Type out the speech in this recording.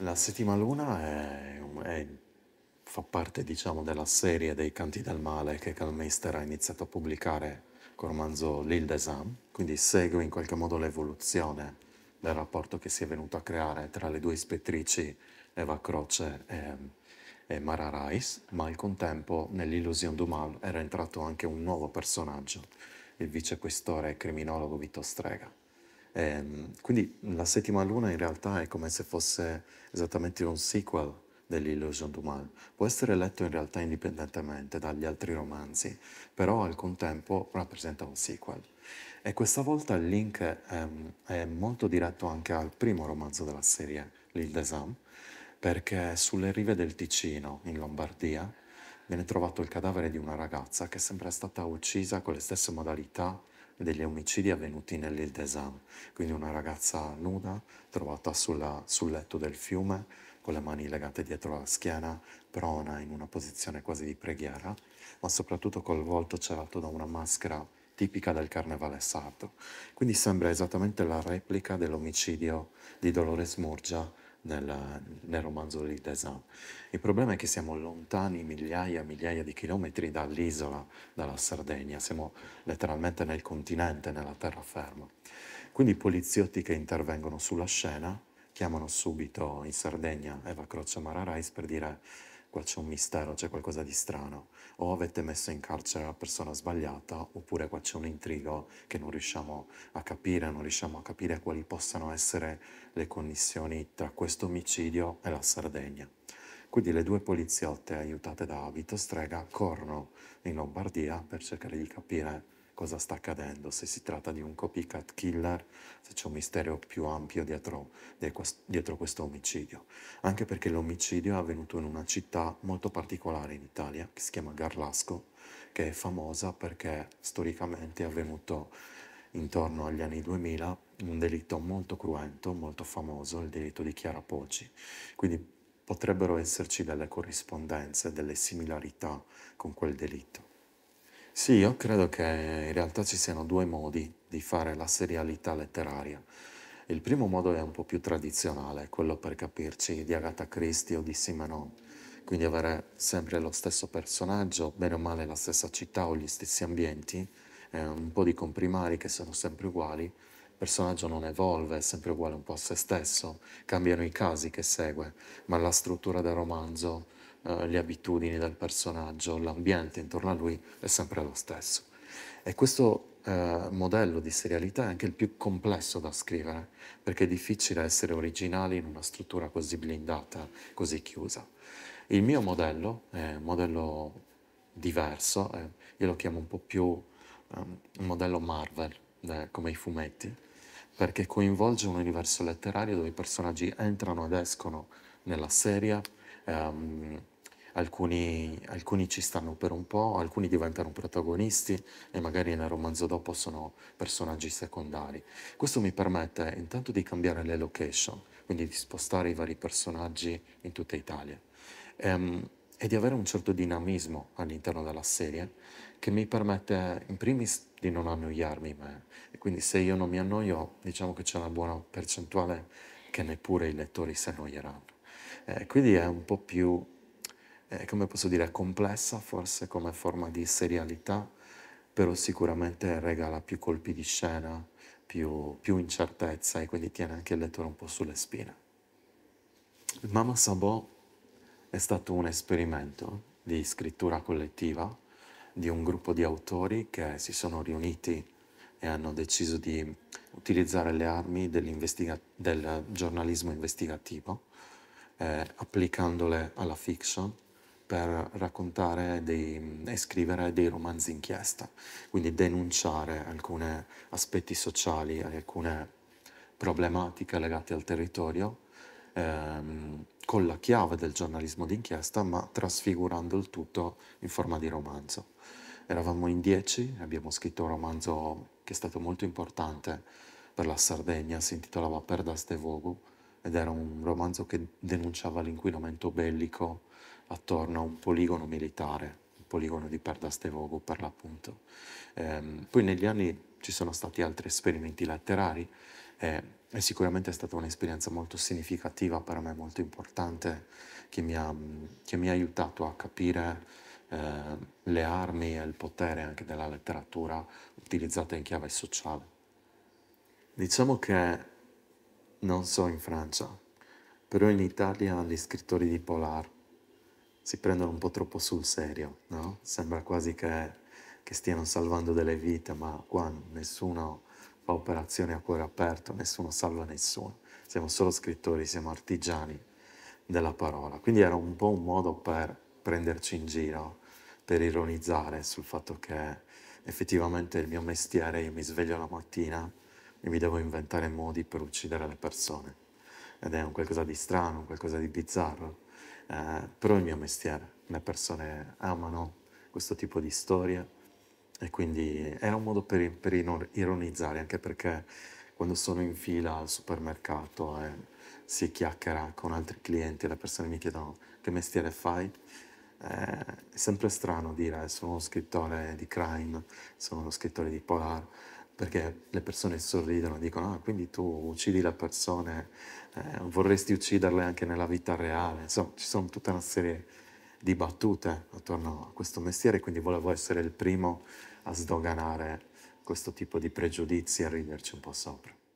La settima luna è, è, fa parte, diciamo, della serie dei canti del male che Calmeister ha iniziato a pubblicare col romanzo L'Ile des Âmes, quindi segue in qualche modo l'evoluzione dal rapporto che si è venuto a creare tra le due ispettrici Eva Croce e, e Mara Rice, ma al contempo nell'illusion du mal era entrato anche un nuovo personaggio, il vicequestore criminologo Vito Strega. Ehm, quindi la settima luna in realtà è come se fosse esattamente un sequel dell'Illusion du Mal può essere letto in realtà indipendentemente dagli altri romanzi, però al contempo rappresenta un sequel. E questa volta il link è, ehm, è molto diretto anche al primo romanzo della serie, L'Ile des Âmes, perché sulle rive del Ticino, in Lombardia, viene trovato il cadavere di una ragazza che sembra stata uccisa con le stesse modalità degli omicidi avvenuti nell'Ile des Âmes, quindi una ragazza nuda trovata sulla, sul letto del fiume con le mani legate dietro la schiena, prona in una posizione quasi di preghiera, ma soprattutto col volto celato da una maschera tipica del carnevale sardo. Quindi sembra esattamente la replica dell'omicidio di Dolores Murgia nel, nel romanzo di Desan. Il problema è che siamo lontani migliaia e migliaia di chilometri dall'isola, dalla Sardegna, siamo letteralmente nel continente, nella terraferma. Quindi i poliziotti che intervengono sulla scena chiamano subito in Sardegna Eva Croce Mararais per dire qua c'è un mistero, c'è qualcosa di strano, o avete messo in carcere la persona sbagliata, oppure qua c'è un intrigo che non riusciamo a capire, non riusciamo a capire quali possano essere le connessioni tra questo omicidio e la Sardegna. Quindi le due poliziotte aiutate da Vito Strega corrono in Lombardia per cercare di capire cosa sta accadendo, se si tratta di un copycat killer, se c'è un mistero più ampio dietro, dietro questo omicidio. Anche perché l'omicidio è avvenuto in una città molto particolare in Italia, che si chiama Garlasco, che è famosa perché storicamente è avvenuto intorno agli anni 2000 un delitto molto cruento, molto famoso, il delitto di Chiara Poci. Quindi potrebbero esserci delle corrispondenze, delle similarità con quel delitto. Sì, io credo che in realtà ci siano due modi di fare la serialità letteraria. Il primo modo è un po' più tradizionale, quello per capirci di Agatha Christie o di Simenon, quindi avere sempre lo stesso personaggio, bene o male la stessa città o gli stessi ambienti, eh, un po' di comprimari che sono sempre uguali, il personaggio non evolve, è sempre uguale un po' a se stesso, cambiano i casi che segue, ma la struttura del romanzo eh, le abitudini del personaggio, l'ambiente intorno a lui è sempre lo stesso. E questo eh, modello di serialità è anche il più complesso da scrivere, perché è difficile essere originali in una struttura così blindata, così chiusa. Il mio modello è un modello diverso, eh, io lo chiamo un po' più um, un modello Marvel, eh, come i fumetti, perché coinvolge un universo letterario dove i personaggi entrano ed escono nella serie. Um, Alcuni, alcuni, ci stanno per un po', alcuni diventano protagonisti e magari nel romanzo dopo sono personaggi secondari. Questo mi permette intanto di cambiare le location, quindi di spostare i vari personaggi in tutta Italia ehm, e di avere un certo dinamismo all'interno della serie che mi permette in primis di non annoiarmi, ma, quindi se io non mi annoio diciamo che c'è una buona percentuale che neppure i lettori si annoieranno. Eh, quindi è un po' più eh, come posso dire, complessa forse come forma di serialità, però sicuramente regala più colpi di scena, più, più incertezza e quindi tiene anche il lettore un po' sulle spine. Mama Sabò è stato un esperimento di scrittura collettiva di un gruppo di autori che si sono riuniti e hanno deciso di utilizzare le armi del giornalismo investigativo, eh, applicandole alla fiction per raccontare dei, e scrivere dei romanzi inchiesta, quindi denunciare alcuni aspetti sociali, alcune problematiche legate al territorio, ehm, con la chiave del giornalismo d'inchiesta, ma trasfigurando il tutto in forma di romanzo. Eravamo in dieci, abbiamo scritto un romanzo che è stato molto importante per la Sardegna, si intitolava Perdas de Vogu, ed era un romanzo che denunciava l'inquinamento bellico attorno a un poligono militare, un poligono di Perdastevogo per l'appunto. Ehm, poi negli anni ci sono stati altri esperimenti letterari eh, e sicuramente è stata un'esperienza molto significativa per me, molto importante, che mi ha, che mi ha aiutato a capire eh, le armi e il potere anche della letteratura utilizzata in chiave sociale. Diciamo che non so in Francia, però in Italia gli scrittori di Polar si prendono un po' troppo sul serio, no? Sembra quasi che, che stiano salvando delle vite, ma qua nessuno fa operazioni a cuore aperto, nessuno salva nessuno. Siamo solo scrittori, siamo artigiani della parola. Quindi era un po' un modo per prenderci in giro, per ironizzare sul fatto che effettivamente il mio mestiere, io mi sveglio la mattina e mi devo inventare modi per uccidere le persone. Ed è un qualcosa di strano, un qualcosa di bizzarro, eh, però è il mio mestiere, le persone amano questo tipo di storia e quindi era un modo per, per ironizzare, anche perché quando sono in fila al supermercato e si chiacchiera con altri clienti le persone mi chiedono che mestiere fai, eh, è sempre strano dire sono uno scrittore di crime, sono uno scrittore di polar, perché le persone sorridono, e dicono, ah, quindi tu uccidi le persone, eh, vorresti ucciderle anche nella vita reale, insomma, ci sono tutta una serie di battute attorno a questo mestiere, quindi volevo essere il primo a sdoganare questo tipo di pregiudizi e riderci un po' sopra.